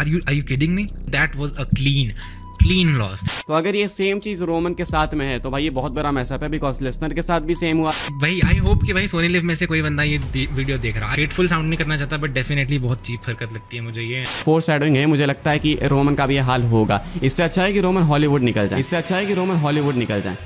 Are you are you kidding me that was a clean clean loss तो अगर ये same चीज Roman के साथ में है तो भाई ये बहुत बड़ा मैसअप है बिकॉज लिस्नर के साथ भी सेम हुआ भाई आई होप कि भाई सोनी लिव में से कोई बंदा ये वीडियो देख रहा है हेटफुल साउंड नहीं करना चाहता बट डेफिनेटली बहुत चीप हरकत लगती है मुझे ये फोर सैडोइंग है मुझे लगता है कि रोमन का भी ये हाल होगा इससे अच्छा है कि रोमन हॉलीवुड निकल जाए इससे अच्छा है कि रोमन हॉलीवुड निकल जाए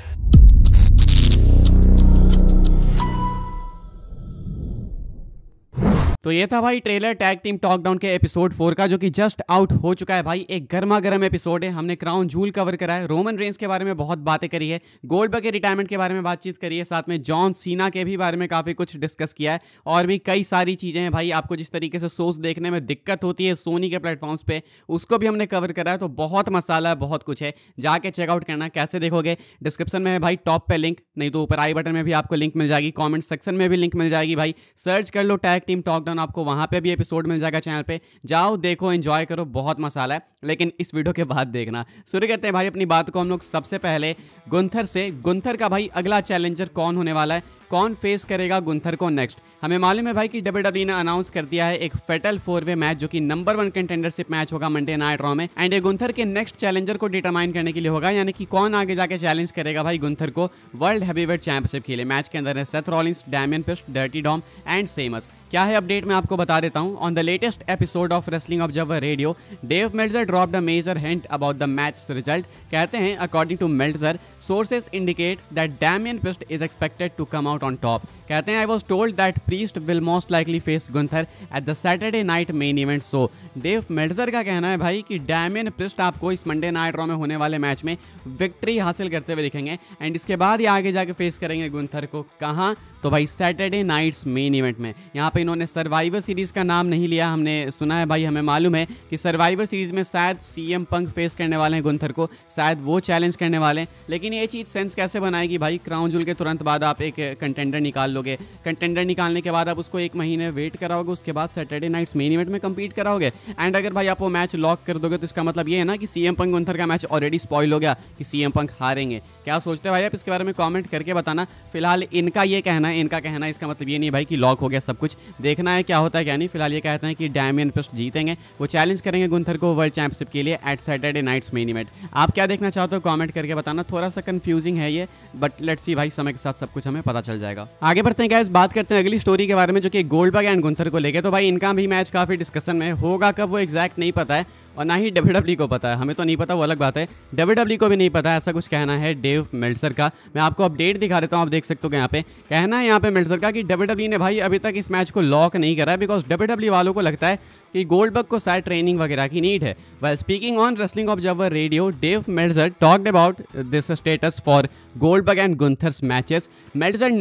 तो ये था भाई ट्रेलर टैग टीम टॉकडाउन के एपिसोड फोर का जो कि जस्ट आउट हो चुका है भाई एक गर्मा गर्म एपिसोड है हमने क्राउन जूल कवर करा है रोमन रेंस के बारे में बहुत बातें करी है गोल्ड के रिटायरमेंट के बारे में बातचीत करी है साथ में जॉन सीना के भी बारे में काफ़ी कुछ डिस्कस किया है और भी कई सारी चीज़ें हैं भाई आपको जिस तरीके से सोच देखने में दिक्कत होती है सोनी के प्लेटफॉर्म्स पे उसको भी हमने कवर करा है तो बहुत मसाला है बहुत कुछ है जाके चेकआउट करना कैसे देखोगे डिस्क्रिप्शन में है भाई टॉप पे लिंक नहीं तो ऊपर आई बटन में भी आपको लिंक मिल जाएगी कॉमेंट सेक्शन में भी लिंक मिल जाएगी भाई सर्च कर लो टैग टीम टॉकडाउन बटन आपको वहाँ पे भी एपिसोड मिल जाएगा चैनल पे जाओ देखो एंजॉय करो बहुत मसाला है लेकिन इस वीडियो के बाद देखना शुरू करते हैं भाई अपनी बात को हम लोग सबसे पहले गुंथर से गुंथर का भाई अगला चैलेंजर कौन होने वाला है कौन फेस करेगा गुंथर को नेक्स्ट हमें मालूम है भाई कि डब्ल्यू e ने अनाउंस कर दिया है एक फेटल फोर वे मैच जो कि नंबर वन कंटेंडरशिप मैच होगा मंडे नाइट रॉ में एंड ये गुंथर के नेक्स्ट चैलेंजर को डिटरमाइन करने के लिए होगा यानी कि कौन आगे जाके चैलेंज करेगा भाई गुंथर को वर्ल्ड हैवीवेट चैंपियनशिप के लिए मैच के अंदर है Seth Rollins Damian Priest Dirty Dom and Sheamus क्या है अपडेट मैं आपको बता देता हूँ on the latest episode of wrestling of जब radio Dave Meltzer drop the major hint about the match result कहते हैं according to Meltzer sources indicate that Damian Priest is expected to come out out on top. कहते हैं I was told that Priest will most likely face Gunther at the Saturday night main event so Dave Meltzer का कहना है भाई कि diamine priest आपको इस Monday night Raw में होने वाले मैच में विक्ट्री हासिल करते हुए दिखेंगे एंड इसके बाद ये आगे जाके फेस करेंगे गुंथर को कहाँ तो भाई सैटरडे नाइट्स मेन इवेंट में यहाँ पे इन्होंने सर्वाइवर सीरीज़ का नाम नहीं लिया हमने सुना है भाई हमें मालूम है कि सर्वाइवर सीरीज़ में शायद सी एम पंक फेस करने वाले हैं गुंथर को शायद वो चैलेंज करने वाले हैं लेकिन ये चीज़ सेंस कैसे बनाएगी भाई क्राउन जुल के तुरंत बाद आप एक कंटेंडर निकाल लोगे कंटेंडर निकालने के बाद आप उसको एक महीने वेट कराओगे उसके बाद सैटरडे नाइट्स मेन इवेंट में कंपीट कराओगे एंड अगर भाई आप वो मैच लॉक कर दोगे तो इसका मतलब ये है ना कि सीएम पंक गुंथर का मैच ऑलरेडी स्पॉइल हो गया कि सीएम पंक हारेंगे क्या सोचते भाई आप इसके बारे में कॉमेंट करके बताना फिलहाल इनका ये कहना है इनका कहना है इसका मतलब ये नहीं भाई कि लॉक हो गया सब कुछ देखना है क्या होता है क्या नहीं फिलहाल ये कहते हैं कि डैमियन पेस्ट जीतेंगे वो चैलेंज करेंगे गुंथर को वर्ल्ड चैंपियनशिप के लिए at Saturday night's main event आप क्या देखना चाहते हो कॉमेंट करके बताना थोड़ा सा कन्फ्यूजिंग है ये बट लेट्स सी भाई समय के साथ सब कुछ हमें पता चल जाएगा आगे बढ़ते हैं गैस बात करते हैं अगली स्टोरी के बारे में जो कि गोल्डबर्ग एंड गुंथर को लेकर तो भाई इनका भी मैच काफ़ी डिस्कशन में होगा कब वो एग्जैक्ट नहीं पता है और ना ही डब्ल्यू e को पता है हमें तो नहीं पता वो अलग बात है डब्ल्यू e को भी नहीं पता ऐसा कुछ कहना है डेव मेल्सर का मैं आपको अपडेट दिखा देता हूँ आप देख सकते हो यहाँ पे कहना है यहाँ पे मेल्सर का कि डब्ल्यू e ने भाई अभी तक इस मैच को लॉक नहीं करा है बिकॉज डब्ल्यू वालों को लगता है कि गोल्डबर्ग को शायद ट्रेनिंग वगैरह की नीड है well speaking on Wrestling Observer Radio Dave Meltzer talked about this status for Goldberg and Gunther's matches Meltzer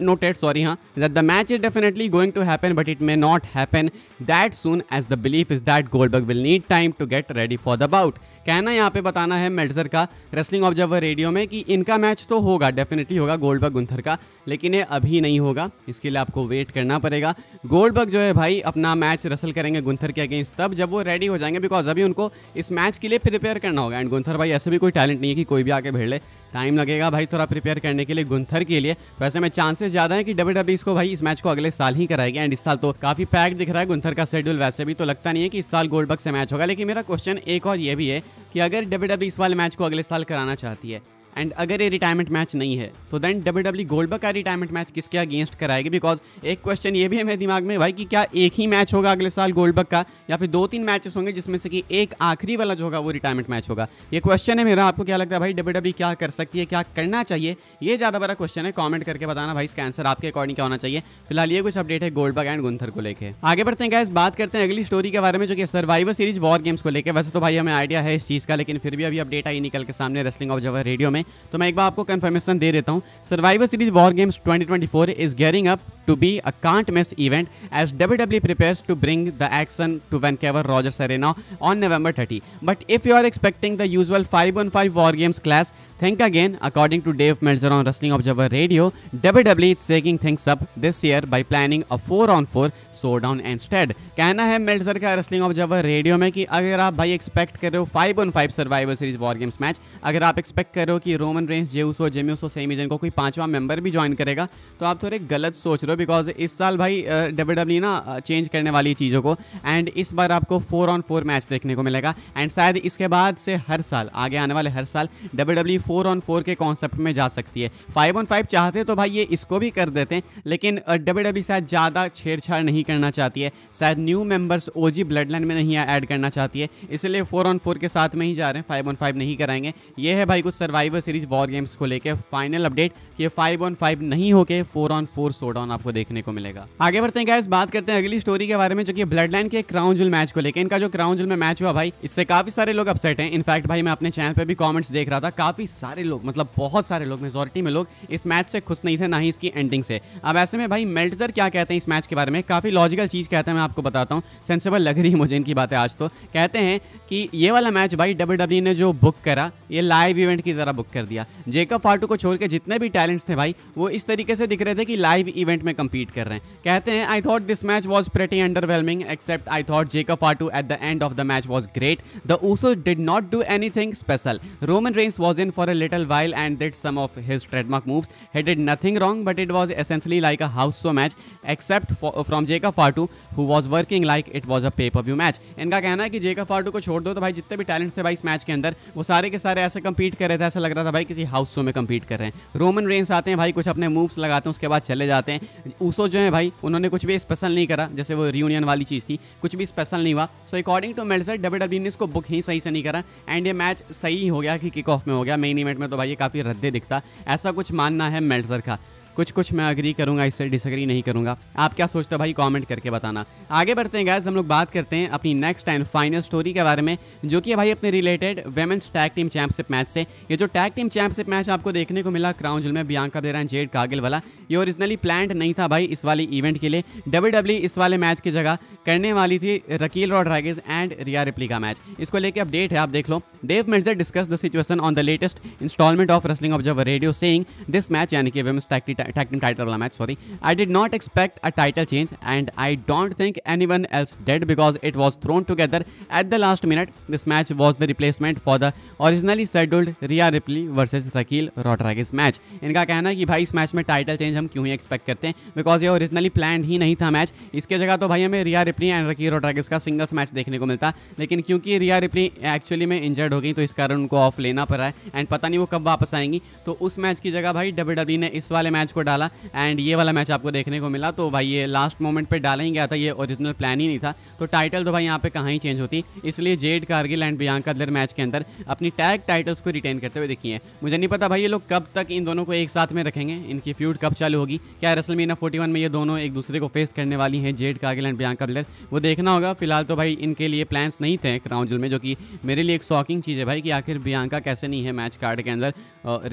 noted sorry हाँ that the match is definitely going to happen but it may not happen that soon as the belief is that Goldberg will need time to get ready for the bout कहना यहाँ पे बताना है मेडजर का wrestling Observer radio में कि इनका match तो होगा डेफिनेटली होगा गोल्डबर्ग गुंथर का लेकिन ये अभी नहीं होगा इसके लिए आपको वेट करना पड़ेगा गोल्डबर्ग जो है भाई अपना मैच रसल करेंगे गुंथर के अगेंस्ट तब जब वो रेडी हो जाएंगे बिकॉज अभी उनको इस मैच के लिए प्रिपेयर करना होगा एंड गुंथर भाई ऐसे भी कोई टैलेंट नहीं है कि कोई भी आके भेड़ ले टाइम लगेगा भाई थोड़ा प्रिपेयर करने के लिए गुंथर के लिए तो ऐसे में चांसेस ज़्यादा है कि डब्ल्यू डब्ल्यू e इसको भाई इस मैच को अगले साल ही कराएगी एंड इस साल तो काफ़ी पैक दिख रहा है गुंथर का शेड्यूल वैसे भी तो लगता नहीं है कि इस साल गोल्डबर्ग से मैच होगा लेकिन मेरा क्वेश्चन एक और ये भी है कि अगर डब्ल्यू डब्ल्यू e इस वाले मैच को अगले साल कराना चाहती है एंड अगर ये रिटायरमेंट मैच नहीं है तो देन डब्ल्यू डब्ल्यू गोल्डबर्ग का रिटायरमेंट मैच किसके अगेंस्ट कराएगी बिकॉज एक क्वेश्चन ये भी है मेरे दिमाग में भाई कि क्या एक ही मैच होगा अगले साल गोल्डबर्ग का या फिर दो तीन मैचेस होंगे जिसमें से कि एक आखिरी वाला जो होगा वो रिटायरमेंट मैच होगा ये क्वेश्चन है मेरा आपको क्या लगता है भाई डब्ल्यू डब्ल्यू e क्या कर सकती है क्या करना चाहिए ये ज़्यादा बड़ा क्वेश्चन है कॉमेंट करके बताना भाई इसका आंसर आपके अकॉर्डिंग क्या होना चाहिए फिलहाल ये कुछ अपडेट है गोल्डबर्ग एंड गुंथर को लेकर आगे बढ़ते हैं गैस बात करते हैं अगली स्टोरी के बारे में जो कि सर्वाइवर सीरीज वॉर गेम्स को लेकर वैसे तो भाई हमें आइडिया है इस चीज़ का लेकिन फिर भी अभी अपडेट आई निकल के सामने रेस्लिंग ऑफ जवर रेडियो में में तो मैं एक बार आपको कन्फर्मेशन दे देता हूँ Survivor Series War Games twenty is gearing up to be a can't miss event as WWE prepares to bring the action to Vancouver Rogers Arena on November 30. But if you are expecting the usual 5 on 5 War Games class, think again. According to Dave Meltzer on Wrestling Observer Radio, WWE is shaking things up this year by planning a 4 on 4 showdown instead. कहना है Melzer का wrestling Observer radio में कि अगर आप भाई expect कर रहे हो five on five Survivor Series War Games match अगर आप एक्सपेक्ट कर रहे हो कि रोमन रेंस जेउसो जेम्यूसो सेमीजन को कोई पांचवा मेंबर भी ज्वाइन करेगा तो आप थोड़े गलत सोच रहे हो बिकॉज इस साल भाई डब्ल्यू डब्ल्यू e ना चेंज करने वाली चीज़ों को एंड इस बार आपको फोर ऑन फोर मैच देखने को मिलेगा एंड शायद इसके बाद से हर साल आगे आने वाले हर साल W W four on four के कॉन्सेप्ट में जा सकती है फाइव ऑन फाइव चाहते तो भाई ये इसको भी कर देते हैं लेकिन डब्ल्यू डब्ल्यू e शायद ज़्यादा छेड़छाड़ नहीं करना चाहती है शायद new members O G Bloodline में नहीं ऐड करना चाहती है इसलिए फोर ऑन फोर के साथ में ही जा रहे हैं फाइव ऑन फाइव नहीं कराएंगे ये है भाई कुछ सर्वाइवर सीरीज वॉर गेम्स को लेकर फाइनल अपडेट कि फाइव ऑन फाइव नहीं होके फोर ऑन फोर सोडाउन आप आपको देखने को मिलेगा आगे बढ़ते हैं बात करते हैं अगली स्टोरी के बारे में जो कि ब्लड लाइन के क्राउन जुल मैच को लेकर इनका जो क्राउन जुल में मैच हुआ भाई इससे काफी सारे लोग अपसेट हैं इनफैक्ट भाई मैं अपने चैनल पर भी कॉमेंट्स देख रहा था काफी सारे लोग मतलब बहुत सारे लोग मेजोरिटी में लोग इस मैच से खुश नहीं थे ना ही इसकी एंडिंग से अब ऐसे में भाई मेल्टर क्या कहते हैं इस मैच के बारे में काफी लॉजिकल चीज कहते हैं मैं आपको बताता हूँ सेंसेबल लग रही है मुझे इनकी बातें आज तो कहते हैं कि ये वाला मैच भाई डब्ल्यू e ने जो बुक करा ये लाइव इवेंट की तरह बुक कर दिया जेकब फाटू को छोड़ के जितने भी टैलेंट्स थे भाई वो इस तरीके से दिख रहे थे कि लाइव इवेंट में कम्पीट कर रहे हैं कहते हैं I thought this match was pretty underwhelming except I thought Jacob Fatu at the end of the match was great the Uso did not do anything special Roman Reigns was in for a little while and did some of his trademark moves he did nothing wrong but it was essentially like a house show match except from from Jacob Fatu who was working like it was a pay-per-view इनका कहना है कि Jacob आटू को छोड़ दो तो भाई जितने भी टैलेंट्स थे भाई इस मैच के अंदर वो सारे के सारे ऐसे कम्पीट कर रहे थे ऐसा लग रहा था भाई किसी हाउस शो में कम्पीट कर रहे हैं रोमन रेंस आते हैं भाई कुछ अपने मूव्स लगाते हैं उसके बाद चले जाते हैं ऊसो जो है भाई उन्होंने कुछ भी स्पेशल नहीं करा जैसे वो रियूनियन वाली चीज़ थी कुछ भी स्पेशल नहीं हुआ so according to Meltzer W W ने इसको बुक ही सही से नहीं करा एंड ये मैच सही हो गया कि किक ऑफ में हो गया मेन इवेंट में तो भाई ये काफ़ी रद्दे दिखता ऐसा कुछ मानना है मेल्सर का कुछ कुछ मैं अग्री करूंगा इससे डिसअग्री नहीं करूँगा आप क्या सोचते हो भाई कॉमेंट करके बताना आगे बढ़ते हैं गैस हम लोग बात करते हैं अपनी नेक्स्ट एंड फाइनल स्टोरी के बारे में जो कि भाई अपने related women's tag team championship match से ये जो टैग टीम चैंपियनशिप मैच आपको देखने को मिला क्राउन जुल में बियांका बेरा जेड कागिल वाला ये ओरिजिनली प्लान नहीं था भाई इस वाले इवेंट के लिए डब्ल्यू e इस वाले मैच की जगह करने वाली थी Raquel Rodriguez and Rhea Ripley का मैच इसको लेकर अपडेट है आप देख लो Dave Meltzer discuss the situation on the latest instalment of wrestling of radio saying this match यानी कि women's tag tag team title match, sorry. I did not expect a title change and I don't think anyone else did because it was thrown together at the last minute. This match was the replacement for the originally scheduled Rhea Ripley versus Raquel Rodriguez match. इनका कहना है कि भाई इस match में title change हम क्यों ही expect करते हैं बिकॉज ये ओरिजिनली प्लान ही नहीं था मैच इसके जगह तो भाई हमें Rhea Ripley and Raquel Rodriguez का सिंगल्स मैच देखने को मिलता लेकिन क्योंकि रिया रिप्ली एक्चुअली में इंजर्ड हो गई तो इस कारण उनको ऑफ लेना पड़ा है एंड पता नहीं वो कब वापस आएंगी तो उस मैच की जगह भाई डब्ल्यू ने इस वाले मैच मैच को डाला एंड ये वाला मैच आपको देखने को मिला तो भाई ये लास्ट मोमेंट पर डाला ही गया था ये ओरिजिनल प्लान ही नहीं था तो टाइटल तो भाई यहाँ पर कहाँ ही चेंज होती इसलिए Jade Cargill and Bianca Belair match के अंदर अपनी टैग टाइटल्स को रिटेन करते हुए देखिए मुझे नहीं पता भाई ये लोग कब तक इन दोनों को एक साथ में रखेंगे इनकी फ्यूड कब चालू होगी क्या रसल मीना फोर्टी में ये दोनों एक दूसरे को फेस करने वाली हैं Jade Cargill and Bianca Belair वो देखना होगा फिलहाल तो भाई इनके लिए प्लान्स नहीं थे क्राउंजुल में जो कि मेरे लिए एक शॉकिंग चीज़ है भाई कि आखिर बियांका कैसे नहीं है मैच कार्ड के अंदर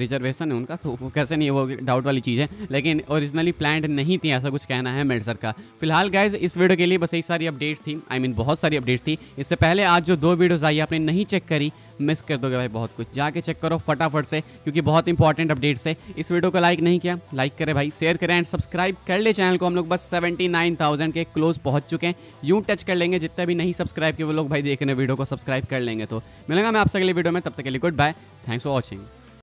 रिजर्वेशन है उनका तो कैसे नहीं है वो डाउट वाली चीज़ है हैं लेकिन ओरिजिनली प्लान नहीं थी ऐसा कुछ कहना है मेडसर का फिलहाल गाइज इस वीडियो के लिए बस यही सारी अपडेट्स थी आई I मीन mean, बहुत सारी अपडेट्स थी इससे पहले आज जो दो वीडियोज़ आई आपने नहीं चेक करी मिस कर दोगे भाई बहुत कुछ जाके चेक करो फटाफट से क्योंकि बहुत इंपॉर्टेंट अपडेट्स है इस वीडियो को लाइक नहीं किया लाइक करें भाई शेयर करें एंड सब्सक्राइब कर ले चैनल को हम लोग बस 79,000 के क्लोज पहुंच चुके हैं यूं टच कर लेंगे जितने भी नहीं सब्सक्राइब किए वो लोग भाई देख रहे वीडियो को सब्सक्राइब कर लेंगे तो मिलेगा मैं आपसे अगले वीडियो में तब तक के लिए goodbye thanks for watching